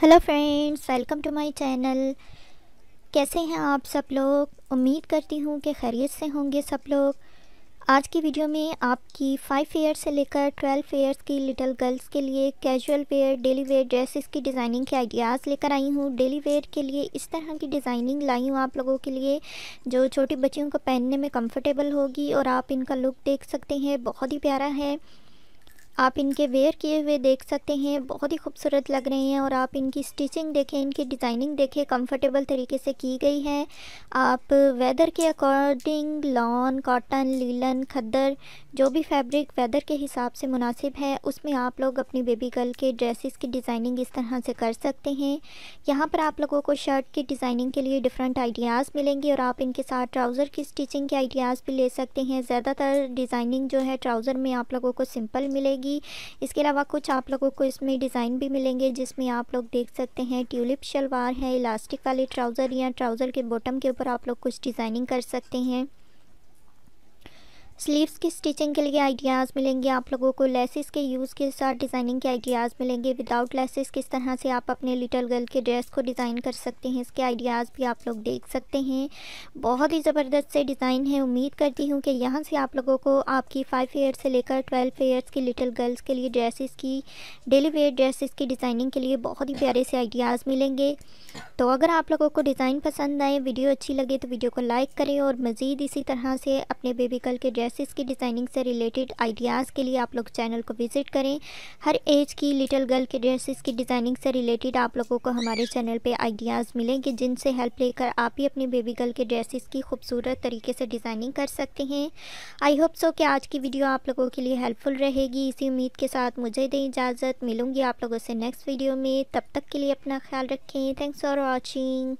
hello friends welcome to my channel कैसे हैं आप सब लोग उम्मीद करती हूँ कि खैरियत से होंगे सब लोग आज की वीडियो में आपकी फ़ाइव ईयर से लेकर ट्वेल्व ईयर्स की लिटिल गर्ल्स के लिए casual wear daily wear dresses की डिज़ाइनिंग के आइडियाज़ लेकर आई हूँ डेली वेयर के लिए इस तरह की डिज़ाइनिंग लाई हूँ आप लोगों के लिए जो छोटी बच्चियों को पहनने में कम्फर्टेबल होगी और आप इनका लुक देख सकते हैं बहुत ही प्यारा है आप इनके वेयर किए हुए देख सकते हैं बहुत ही खूबसूरत लग रहे हैं और आप इनकी स्टिचिंग देखें इनकी डिज़ाइनिंग देखें कंफर्टेबल तरीके से की गई है आप वेदर के according lawn cotton linen khaddar जो भी फैब्रिक वेदर के हिसाब से मुनासिब है उसमें आप लोग अपनी बेबी गर्ल के ड्रेसेस की डिज़ाइनिंग इस तरह से कर सकते हैं यहाँ पर आप लोगों को शर्ट की डिज़ाइनिंग के लिए डिफरेंट आइडियाज़ मिलेंगी और आप इनके साथ ट्राउज़र की स्टिचिंग के आइडियाज़ भी ले सकते हैं ज़्यादातर डिज़ाइनिंग जो है ट्राउज़र में आप लोगों को सिंपल मिलेगी होगी इसके अलावा कुछ आप लोगों को इसमें डिज़ाइन भी मिलेंगे जिसमें आप लोग देख सकते हैं ट्यूलिप शलवार है इलास्टिक वाले ट्राउज़र या ट्राउज़र के बॉटम के ऊपर आप लोग कुछ डिज़ाइनिंग कर सकते हैं स्लीव्स की स्टिचिंग के लिए आइडियाज़ मिलेंगे आप लोगों को लेसेस के यूज़ के साथ डिज़ाइनिंग के आइडियाज़ मिलेंगे विदाउट लेसिस किस तरह से आप अपने लिटिल गर्ल के ड्रेस को डिज़ाइन कर सकते हैं इसके आइडियाज़ भी आप लोग देख सकते हैं बहुत ही ज़बरदस्त से डिज़ाइन है उम्मीद करती हूँ कि यहाँ से आप लोगों को आपकी फ़ाइव ईयर से लेकर ट्वेल्व ईयर्स की लिटिल गर्ल्स के लिए ड्रेसिस की डेली वेयर ड्रेसिस की डिज़ाइनिंग के लिए बहुत ही प्यारे से आइडियाज़ मिलेंगे तो अगर आप लोगों को डिज़ाइन पसंद आए वीडियो अच्छी लगे तो वीडियो को लाइक करें और मज़ीद इसी तरह से अपने बेबी गर्ल के ड्रेस ड्रेसेस की डिज़ाइनिंग से रिलेटेड आइडियाज़ के लिए आप लोग चैनल को विज़िट करें हर एज की लिटिल गर्ल के ड्रेसेस की डिज़ाइनिंग से रिलेटेड आप लोगों को हमारे चैनल पे आइडियाज़ मिलेंगे जिनसे हेल्प लेकर आप ही अपने बेबी गर्ल के ड्रेसेस की खूबसूरत तरीके से डिज़ाइनिंग कर सकते हैं आई होप सो कि आज की वीडियो आप लोगों के लिए हेल्पफुल रहेगी इसी उम्मीद के साथ मुझे दें इजाज़त मिलूँगी आप लोगों से नेक्स्ट वीडियो में तब तक के लिए अपना ख्याल रखें थैंक्स फॉर वॉचिंग